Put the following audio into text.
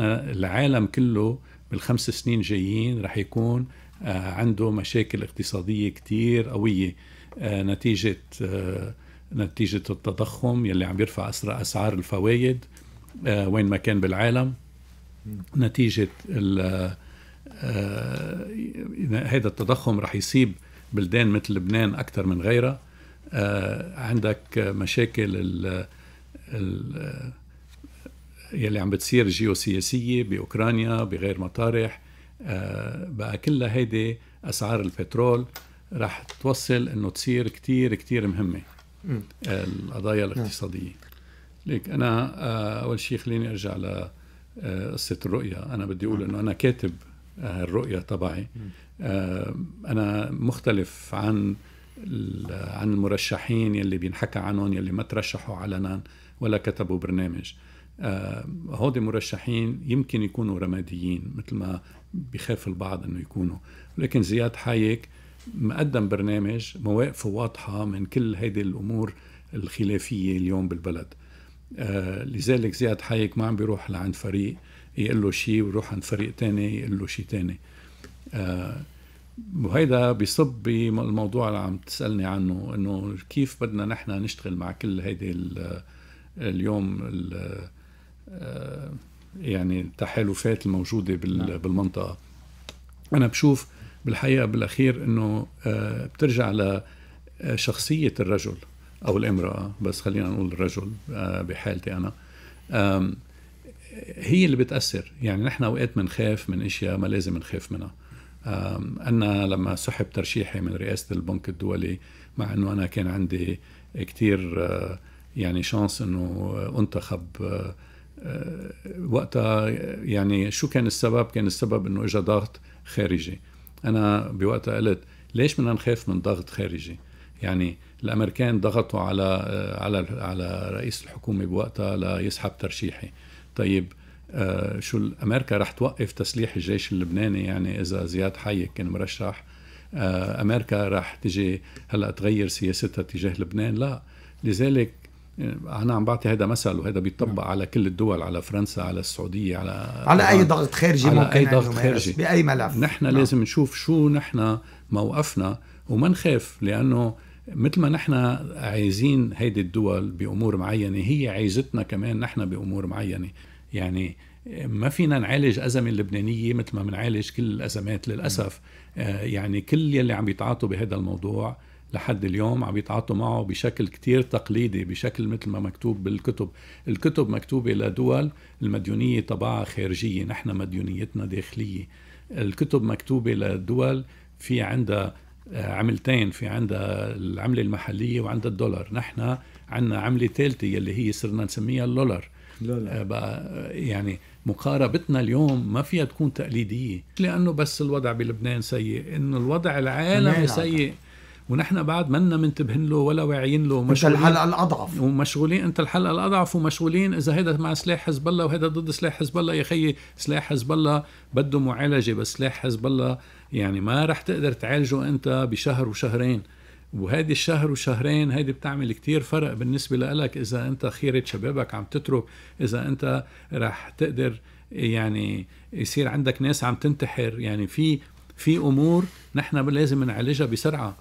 احنا العالم كله بالخمس سنين جايين رح يكون آه، عنده مشاكل اقتصادية كتير قوية آه، نتيجة آه، نتيجة التضخم يلي عم يرفع أسعار الفوايد وين ما كان بالعالم نتيجة هذا التضخم رح يصيب بلدان مثل لبنان أكثر من غيرها عندك مشاكل ال يلي عم بتصير جيوسياسيه باوكرانيا بغير مطارح آه، بقى كلها هيدي اسعار البترول رح توصل انه تصير كتير كتير مهمه القضايا نعم. الاقتصاديه ليك انا آه، اول شيء خليني ارجع ل آه، قصه الرؤيه انا بدي اقول نعم. انه انا كاتب الرؤيه تبعي انا مختلف عن عن المرشحين يلي بينحكى عنهم يلي ما ترشحوا علنا ولا كتبوا برنامج آه، هودي مرشحين يمكن يكونوا رماديين مثل ما بخاف البعض انه يكونوا لكن زياد حايك مقدم برنامج مواقفه واضحه من كل هيدي الامور الخلافيه اليوم بالبلد آه لذلك زياد حايك ما عم بيروح لعند فريق يقول له شيء ويروح عند فريق تاني يقول له شيء تاني آه وهيدا بيصب بالموضوع اللي عم تسالني عنه انه كيف بدنا نحن نشتغل مع كل هيدي اليوم ال آه، يعني التحالفات الموجوده نعم. بالمنطقه انا بشوف بالحقيقه بالاخير انه آه، بترجع لشخصيه آه، الرجل او الامراه بس خلينا نقول الرجل بحالتي انا هي اللي بتاثر يعني نحن اوقات بنخاف من اشياء ما لازم نخاف منها انا لما سحب ترشيحي من رئاسه البنك الدولي مع انه انا كان عندي كثير يعني شانس انه انتخب وقتها يعني شو كان السبب؟ كان السبب انه اجى ضغط خارجي. انا بوقتها قلت ليش بدنا نخاف من ضغط خارجي؟ يعني الامريكان ضغطوا على على على رئيس الحكومه بوقتها ليسحب ترشيحي. طيب آه شو امريكا رح توقف تسليح الجيش اللبناني يعني اذا زياد حيك كان مرشح آه امريكا رح تجي هلا تغير سياستها تجاه لبنان لا لذلك يعني انا عم بعطي هذا مثل وهذا بيطبق على كل الدول على فرنسا على السعوديه على على اي ضغط خارجي على ممكن اي يعني ضغط خارجي باي ملف نحن نعم. لازم نشوف شو نحن موقفنا وما نخاف لانه مثل ما نحن عايزين هيدي الدول بامور معينه هي عايزتنا كمان نحن بامور معينه يعني ما فينا نعالج أزمة اللبنانية مثل ما بنعالج كل الأزمات للأسف آه، يعني كل يلي عم بيتعاطوا بهذا الموضوع لحد اليوم عم يتعاطوا معه بشكل كتير تقليدي بشكل مثل ما مكتوب بالكتب الكتب مكتوبة لدول المديونية طبعا خارجية نحن مديونيتنا داخلية الكتب مكتوبة لدول في عندها آه، عملتين في عندها العملة المحلية وعندها الدولار نحن عندنا عملة ثالثة يلي هي صرنا نسميها اللولار آه، بقى يعني مقاربتنا اليوم ما فيها تكون تقليدية لأنه بس الوضع بلبنان سيء إنه الوضع العالمي سيء ونحن بعد منا منتبهن له ولا واعيين له ومشغولين انت الحلقه الاضعف ومشغولين انت الحلقه الاضعف ومشغولين اذا هيدا مع سلاح حزب الله وهيدا ضد سلاح حزب الله يا خيي سلاح حزب الله بده معالجه بس سلاح حزب الله يعني ما رح تقدر تعالجه انت بشهر وشهرين وهيدي الشهر وشهرين هيدي بتعمل كتير فرق بالنسبة لك إذا أنت خيرة شبابك عم تترك إذا أنت رح تقدر يعني يصير عندك ناس عم تنتحر يعني في في امور نحن لازم نعالجها بسرعه